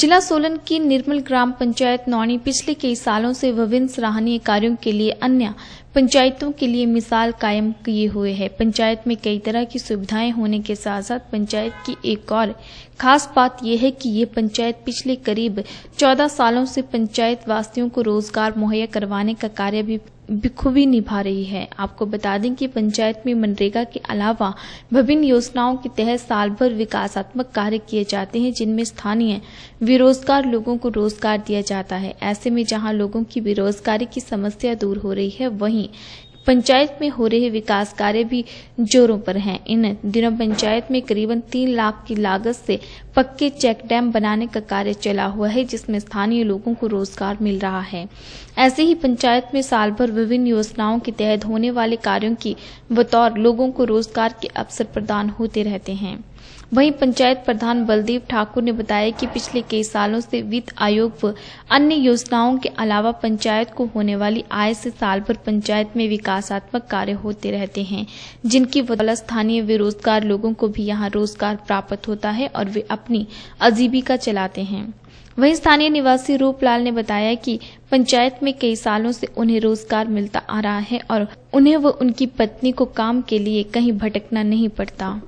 जिला सोलन की निर्मल ग्राम पंचायत नौनी पिछले कई सालों से विभिन्न सराहनीय कार्यों के लिए अन्य पंचायतों के लिए मिसाल कायम किए हुए है पंचायत में कई तरह की सुविधाएं होने के साथ साथ पंचायत की एक और खास बात यह है कि ये पंचायत पिछले करीब 14 सालों से पंचायत वासियों को रोजगार मुहैया करवाने का कार्य भी बिखुबी निभा रही है आपको बता दें कि पंचायत में मनरेगा के अलावा विभिन्न योजनाओं के तहत साल भर विकासात्मक कार्य किए जाते हैं जिनमें स्थानीय बेरोजगार लोगों को रोजगार दिया जाता है ऐसे में जहां लोगों की बेरोजगारी की समस्या दूर हो रही है वहीं पंचायत में हो रहे विकास कार्य भी जोरों पर हैं इन दिनों पंचायत में करीबन तीन लाख की लागत से पक्के चेक डैम बनाने का कार्य चला हुआ है जिसमें स्थानीय लोगों को रोजगार मिल रहा है ऐसे ही पंचायत में साल भर विभिन्न योजनाओं के तहत होने वाले कार्यों की बतौर लोगों को रोजगार के अवसर प्रदान होते रहते हैं वहीं पंचायत प्रधान बलदेव ठाकुर ने बताया कि पिछले कई सालों से वित्त आयोग व अन्य योजनाओं के अलावा पंचायत को होने वाली आय से साल भर पंचायत में विकास विकासात्मक कार्य होते रहते हैं जिनकी बदौलत स्थानीय बेरोजगार लोगों को भी यहाँ रोजगार प्राप्त होता है और वे अपनी आजीविका चलाते हैं वहीं स्थानीय निवासी रूपलाल ने बताया कि पंचायत में कई सालों से उन्हें रोजगार मिलता आ रहा है और उन्हें व उनकी पत्नी को काम के लिए कहीं भटकना नहीं पड़ता